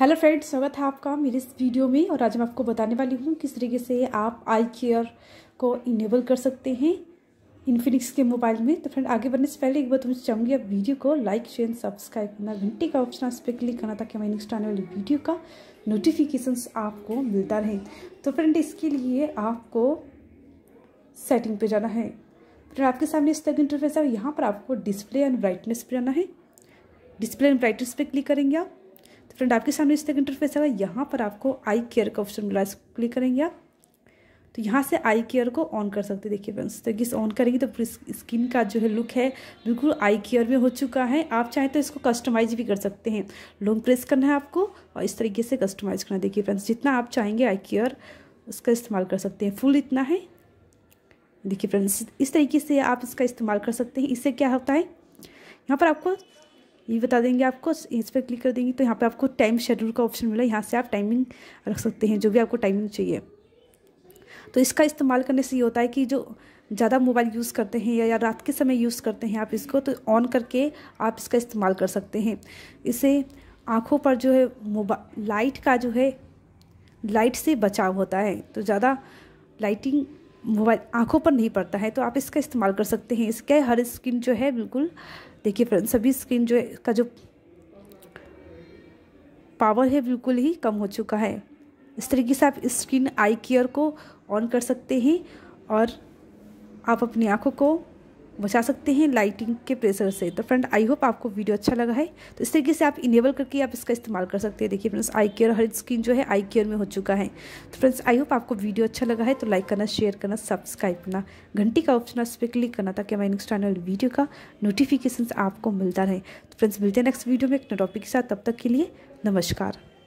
hello friends स्वागत है आपका मेरे इस वीडियो में और आज मैं आपको बताने वाली हूँ किस तरीके से आप आई केयर को इनेबल कर सकते हैं इन्फिनिक्स के मोबाइल में तो फ्रेंड आगे बढ़ने से पहले एक बार तुम्हें चाहूँगी आप वीडियो को लाइक शेयर सब्सक्राइब करना घंटे का ऑप्शन आप पर क्लिक करना ताकि हमारी नेक्स्ट आने वाली वीडियो का नोटिफिकेशन आपको मिलता रहे तो फ्रेंड इसके लिए आपको सेटिंग पर जाना है फिर आपके सामने इस तक इंटरफेस है यहाँ पर आपको डिस्प्ले एंड ब्राइटनेस पर जाना है डिस्प्ले एंड ब्राइटनेस पर क्लिक करेंगे आप फ्रेंड आपके सामने इस तरह का इंटरफेस आएगा यहाँ पर आपको आई केयर का ऑप्शन मिला क्लिक करेंगे आप तो यहाँ से आई केयर को ऑन कर सकते देखिए फ्रेंड्स तो इस ऑन करेंगे तो पूरी स्किन का जो है लुक है बिल्कुल आई केयर में हो चुका है आप चाहें तो इसको कस्टमाइज भी कर सकते हैं लॉन्ग प्रेस करना है आपको और इस तरीके से कस्टमाइज करना देखिए फ्रेंड्स जितना आप चाहेंगे आई केयर उसका इस्तेमाल कर सकते हैं फुल इतना है देखिए फ्रेंड्स इस तरीके से आप इसका इस्तेमाल कर सकते हैं इससे क्या होता है यहाँ पर आपको ये बता देंगे आपको इस पर क्लिक कर देंगे तो यहाँ पे आपको टाइम शेड्यूल का ऑप्शन मिला यहाँ से आप टाइमिंग रख सकते हैं जो भी आपको टाइमिंग चाहिए तो इसका इस्तेमाल करने से ये होता है कि जो ज़्यादा मोबाइल यूज़ करते हैं या रात के समय यूज़ करते हैं आप इसको तो ऑन करके आप इसका इस्तेमाल कर सकते हैं इसे आँखों पर जो है मोबाइल लाइट का जो है लाइट से बचाव होता है तो ज़्यादा लाइटिंग मोबाइल आँखों पर नहीं पड़ता है तो आप इसका इस्तेमाल कर सकते हैं इसका हर स्किन जो है बिल्कुल देखिए फ्रेंड सभी स्किन जो है का जो पावर है बिल्कुल ही कम हो चुका है इस तरीके से आप स्किन आई केयर को ऑन कर सकते हैं और आप अपनी आँखों को बचा सकते हैं लाइटिंग के प्रेशर से तो फ्रेंड आई होप आपको वीडियो अच्छा लगा है तो इस तरीके से आप इनेबल करके आप इसका इस्तेमाल कर सकते हैं देखिए फ्रेंड्स आई केयर हर स्किन जो है आई केयर में हो चुका है तो फ्रेंड्स आई होप आपको वीडियो अच्छा लगा है तो लाइक करना शेयर करना सब्सक्राइब करना घंटी का ऑप्शन उस पर क्लिक करना ताकि हमारे नेक्स्ट चैनल वीडियो का नोटिफिकेशन आपको मिलता रहे तो फ्रेंड्स मिलते हैं नेक्स्ट वीडियो में एक टॉपिक के साथ तब तक के लिए नमस्कार